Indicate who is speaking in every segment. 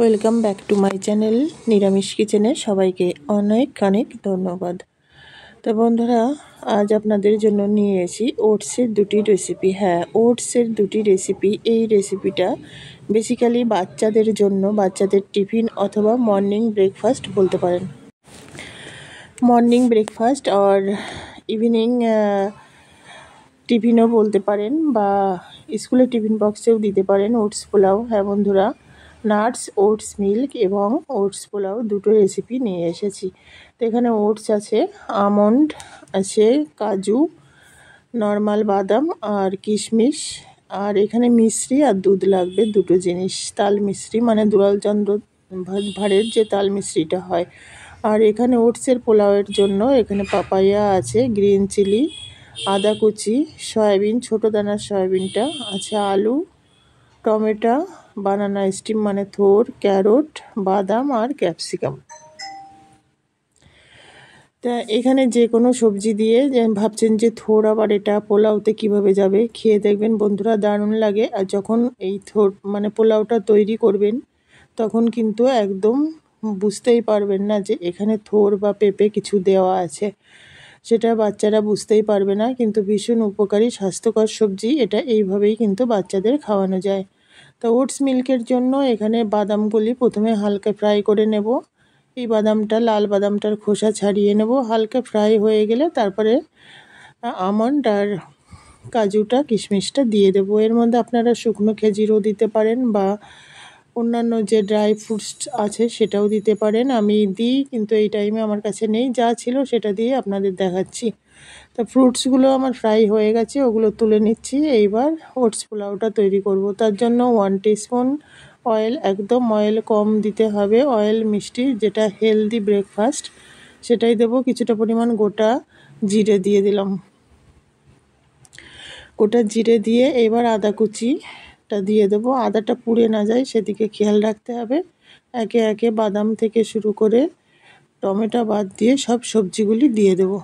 Speaker 1: Welcome back to my channel নিরামিষ কিচেনে সবাইকে অনেক অনেক ধন্যবাদ তো বন্ধুরা আজ আপনাদের জন্য নিয়ে এসি ওটসের দুটি রেসিপি হ্যাঁ ওটসের দুটি রেসিপি এই রেসিপিটা বেসিক্যালি বাচ্চাদের জন্য বাচ্চাদের টিফিন অথবা মর্নিং ব্রেকফাস্ট বলতে পারেন মর্নিং ব্রেকফাস্ট আর ইভিনিং টিফিনও বলতে পারেন বা স্কুলের টিফিন বক্সেও দিতে পারেন ওটস পোলাও হ্যাঁ বন্ধুরা নাটস ওটস মিল্ক এবং ওটস পোলাও দুটো রেসিপি নিয়ে এসেছি তো এখানে ওটস আছে আমন্ড আছে কাজু নর্মাল বাদাম আর কিশমিশ আর এখানে মিশ্রি আর দুধ লাগবে দুটো জিনিস তাল মিশ্রি মানে দুরালচন্দ্র ভাঁড়ের যে তাল মিশ্রিটা হয় আর এখানে ওটসের পোলাওয়ের জন্য এখানে পাপাইয়া আছে গ্রিন চিলি আদা কুচি সয়াবিন ছোটো দানার সয়াবিনটা আছে আলু টমেটো বানানা স্টিম মানে থোর ক্যারোট বাদাম আর ক্যাপসিকাম তা এখানে যে কোনো সবজি দিয়ে ভাবছেন যে থোর আবার এটা পোলাওতে কিভাবে যাবে খেয়ে দেখবেন বন্ধুরা দারুণ লাগে আর যখন এই থোর মানে পোলাওটা তৈরি করবেন তখন কিন্তু একদম বুঝতেই পারবেন না যে এখানে থোর বা পেঁপে কিছু দেওয়া আছে সেটা বাচ্চারা বুঝতেই পারবে না কিন্তু ভীষণ উপকারী স্বাস্থ্যকর সবজি এটা এইভাবেই কিন্তু বাচ্চাদের খাওয়ানো যায় তো ওটস মিল্কের জন্য এখানে বাদামগুলি প্রথমে হালকা ফ্রাই করে নেব এই বাদামটা লাল বাদামটার খোসা ছাড়িয়ে নেব হালকা ফ্রাই হয়ে গেলে তারপরে আমন্ড আর কাজুটা কিশমিশটা দিয়ে দেবো এর মধ্যে আপনারা শুকনো খেজিরও দিতে পারেন বা অন্যান্য যে ড্রাই ফ্রুটস আছে সেটাও দিতে পারেন আমি দিই কিন্তু এই টাইমে আমার কাছে নেই যা ছিল সেটা দিয়ে আপনাদের দেখাচ্ছি তা ফ্রুটসগুলো আমার ফ্রাই হয়ে গেছে ওগুলো তুলে নিচ্ছি এইবার ওটস পোলাওটা তৈরি করব তার জন্য ওয়ান স্পুন অয়েল একদম অয়েল কম দিতে হবে অয়েল মিষ্টি যেটা হেলদি ব্রেকফাস্ট সেটাই দেব কিছুটা পরিমাণ গোটা জিরে দিয়ে দিলাম গোটা জিরে দিয়ে এবার আদা কুচিটা দিয়ে দেব আদাটা পুড়ে না যায় সেদিকে খেয়াল রাখতে হবে একে একে বাদাম থেকে শুরু করে টমেটো বাদ দিয়ে সব সবজিগুলি দিয়ে দেবো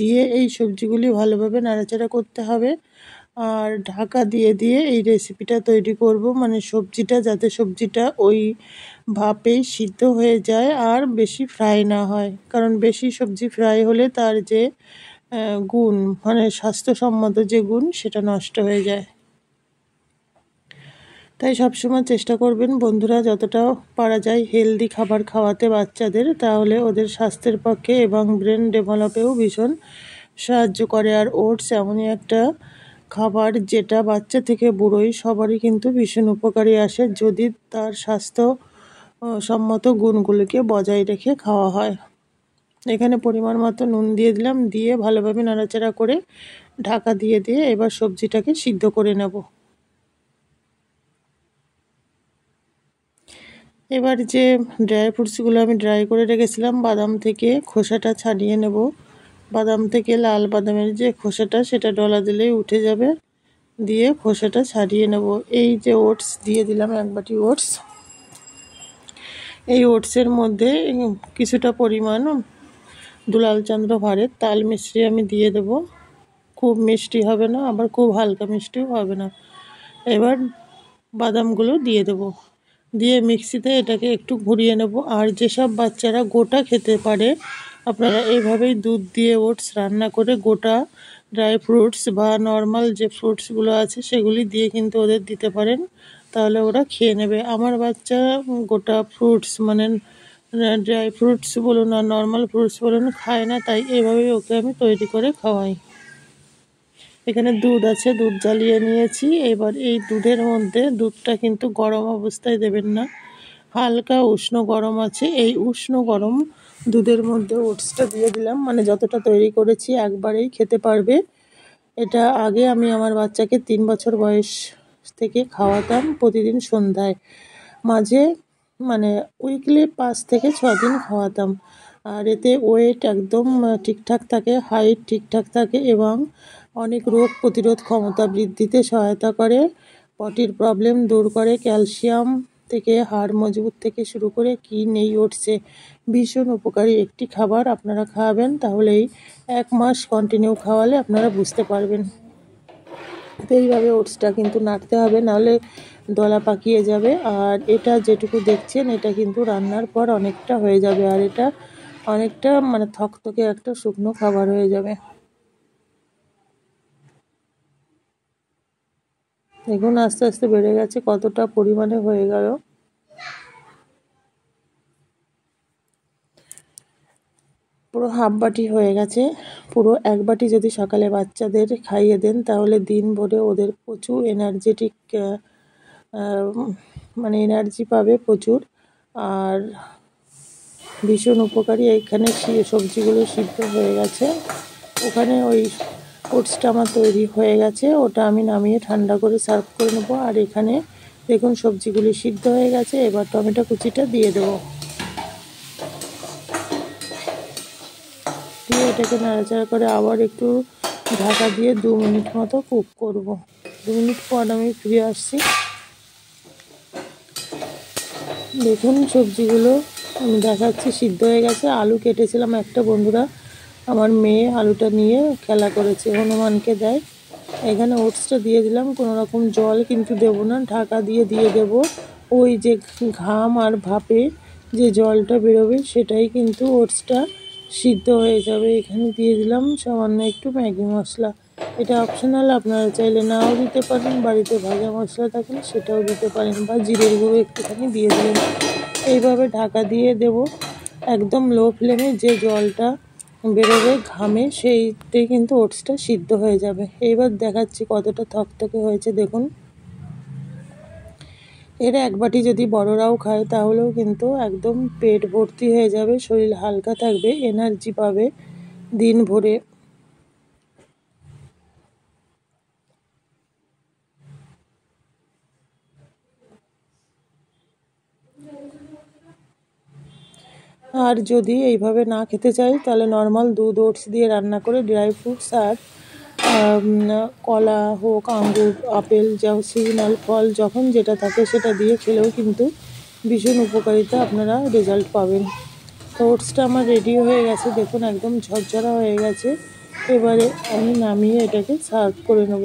Speaker 1: দিয়ে এই সবজিগুলি ভালোভাবে নাড়াচাড়া করতে হবে আর ঢাকা দিয়ে দিয়ে এই রেসিপিটা তৈরি করব মানে সবজিটা যাতে সবজিটা ওই ভাপে সিদ্ধ হয়ে যায় আর বেশি ফ্রাই না হয় কারণ বেশি সবজি ফ্রাই হলে তার যে গুণ মানে স্বাস্থ্যসম্মত যে গুণ সেটা নষ্ট হয়ে যায় তাই সবসময় চেষ্টা করবেন বন্ধুরা যতটা পারা যায় হেলদি খাবার খাওয়াতে বাচ্চাদের তাহলে ওদের স্বাস্থ্যের পক্ষে এবং ব্রেন ডেভেলপেও ভীষণ সাহায্য করে আর ওটস এমনই একটা খাবার যেটা বাচ্চা থেকে বুড়োই সবারই কিন্তু ভীষণ উপকারী আসে যদি তার স্বাস্থ্য সম্মত গুণগুলিকে বজায় রেখে খাওয়া হয় এখানে পরিমাণ মতো নুন দিয়ে দিলাম দিয়ে ভালোভাবে নাড়াচাড়া করে ঢাকা দিয়ে দিয়ে এবার সবজিটাকে সিদ্ধ করে নেব এবার যে ড্রাই ফ্রুটসগুলো আমি ড্রাই করে রেখেছিলাম বাদাম থেকে খোসাটা ছাড়িয়ে নেব বাদাম থেকে লাল বাদামের যে খোসাটা সেটা ডলা দিলেই উঠে যাবে দিয়ে খোসাটা ছাড়িয়ে নেব এই যে ওটস দিয়ে দিলাম এক বাটি ওটস এই ওটসের মধ্যে কিছুটা পরিমাণ দুলালচন্দ্র ভাঁড়ের তাল মিষ্টি আমি দিয়ে দেব খুব মিষ্টি হবে না আবার খুব হালকা মিষ্টিও হবে না এবার বাদামগুলো দিয়ে দেবো দিয়ে মিক্সিতে এটাকে একটু ঘুরিয়ে নেব আর যেসব বাচ্চারা গোটা খেতে পারে আপনারা এইভাবেই দুধ দিয়ে ওটস রান্না করে গোটা ড্রাই ফ্রুটস বা নর্মাল যে ফ্রুটসগুলো আছে সেগুলি দিয়ে কিন্তু ওদের দিতে পারেন তাহলে ওরা খেয়ে নেবে আমার বাচ্চা গোটা ফ্রুটস মানে ড্রাই ফ্রুটস বলুন আর নর্মাল ফ্রুটস বলুন খায় না তাই এভাবেই ওকে আমি তৈরি করে খাওয়াই এখানে দুধ আছে দুধ জ্বালিয়ে নিয়েছি এবার এই দুধের মধ্যে দুধটা কিন্তু গরম অবস্থায় দেবেন না হালকা উষ্ণ গরম আছে এই উষ্ণ গরম দুধের মধ্যে ওটসটা দিয়ে দিলাম মানে যতটা তৈরি করেছি একবারেই খেতে পারবে এটা আগে আমি আমার বাচ্চাকে তিন বছর বয়স থেকে খাওয়াতাম প্রতিদিন সন্ধ্যায় মাঝে মানে উইকলি পাঁচ থেকে ছ দিন খাওয়াতাম আর এতে ওয়েট একদম ঠিকঠাক থাকে হাইট ঠিকঠাক থাকে এবং অনেক রোগ প্রতিরোধ ক্ষমতা বৃদ্ধিতে সহায়তা করে পটির প্রবলেম দূর করে ক্যালসিয়াম থেকে হাড় মজবুত থেকে শুরু করে কি নেই ওঠছে ভীষণ উপকারী একটি খাবার আপনারা খাওয়াবেন তাহলেই এক মাস কন্টিনিউ খাওয়ালে আপনারা বুঝতে পারবেন তো এইভাবে ওটসটা কিন্তু নাড়তে হবে নাহলে দলা পাকিয়ে যাবে আর এটা যেটুকু দেখছেন এটা কিন্তু রান্নার পর অনেকটা হয়ে যাবে আর এটা অনেকটা মানে থকথকে একটা শুকনো খাবার হয়ে যাবে দেখুন আস্তে আস্তে বেড়ে গেছে কতটা পরিমাণে হয়ে গেল পুরো হাফ বাটি হয়ে গেছে পুরো এক বাটি যদি সকালে বাচ্চাদের খাইয়ে দেন তাহলে দিন ভরে ওদের প্রচুর এনার্জেটিক মানে এনার্জি পাবে প্রচুর আর ভীষণ উপকারী এখানে সবজিগুলো সিদ্ধ হয়ে গেছে ওখানে ওই ওটসটা আমার তৈরি হয়ে গেছে ওটা আমি নামিয়ে ঠান্ডা করে সার্ভ করে নেবো আর এখানে দেখুন সবজিগুলি সিদ্ধ হয়ে গেছে এবার টমেটো কুচিটা দিয়ে দেবো দিয়ে এটাকে নাড়াচাড়া করে আবার একটু ঢাকা দিয়ে দু মিনিট মতো কুক করব। দু মিনিট পর আমি ফিরে আসছি দেখুন সবজিগুলো আমি দেখাচ্ছি সিদ্ধ হয়ে গেছে আলু কেটেছিলাম একটা বন্ধুরা আমার মেয়ে আলুটা নিয়ে খেলা করেছে হনুমানকে দেয় এখানে ওটসটা দিয়ে দিলাম কোনো রকম জল কিন্তু দেবো না ঢাকা দিয়ে দিয়ে দেব ওই যে ঘাম আর ভাপে যে জলটা বেরোবে সেটাই কিন্তু ওটসটা সিদ্ধ হয়ে যাবে এখানে দিয়ে দিলাম সামান্য একটু ম্যাগি মশলা এটা অপশনাল আপনারা চাইলে নাও দিতে পারেন বাড়িতে ভাজা মশলা থাকলে সেটাও দিতে পারেন বা জিরের গুঁড়ো একটুখানি দিয়ে দিলেন এইভাবে ঢাকা দিয়ে দেব একদম লো ফ্লেমে যে জলটা বেরোবে ঘামে সেইতে কিন্তু ওটসটা সিদ্ধ হয়ে যাবে এইবার দেখাচ্ছি কতটা থকথকে হয়েছে দেখুন এর এক বাটি যদি বড়রাও খায় তাহলেও কিন্তু একদম পেট ভর্তি হয়ে যাবে শরীর হালকা থাকবে এনার্জি পাবে দিন ভরে আর যদি এইভাবে না খেতে চাই তাহলে নর্মাল দুধ ওটস দিয়ে রান্না করে ড্রাই ফ্রুটস আর কলা হোক আঙ্গুর আপেল যা সিজনাল ফল যখন যেটা থাকে সেটা দিয়ে খেলেও কিন্তু ভীষণ উপকারিতা আপনারা রেজাল্ট পাবেন তো ওটসটা আমার রেডি হয়ে গেছে দেখুন একদম ঝরঝরা হয়ে গেছে এবারে আমি নামিয়ে এটাকে সার্ভ করে নেব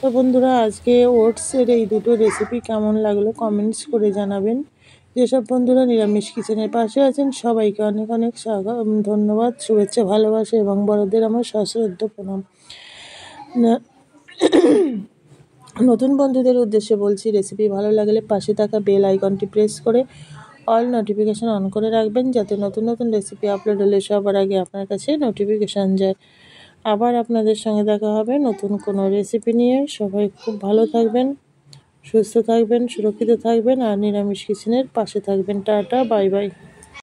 Speaker 1: তো বন্ধুরা আজকে ওটসের এই দুটো রেসিপি কেমন লাগলো কমেন্টস করে জানাবেন যেসব বন্ধুরা নিরামিষ কিচেনের পাশে আছেন সবাইকে অনেক অনেক ধন্যবাদ শুভেচ্ছা ভালোবাসে এবং বড়দের আমার সশ্রদ্ধ প্রণাম নতুন বন্ধুদের উদ্দেশ্যে বলছি রেসিপি ভালো লাগলে পাশে থাকা বেল আইকনটি প্রেস করে অল নোটিফিকেশান অন করে রাখবেন যাতে নতুন নতুন রেসিপি আপলোড হলে সবার আগে আপনার কাছে নোটিফিকেশান যায় আবার আপনাদের সঙ্গে দেখা হবে নতুন কোনো রেসিপি নিয়ে সবাই খুব ভালো থাকবেন সুস্থ থাকবেন সুরক্ষিত থাকবেন আর নিরামিষ কিচেনের পাশে থাকবেন টাটা বাই বাই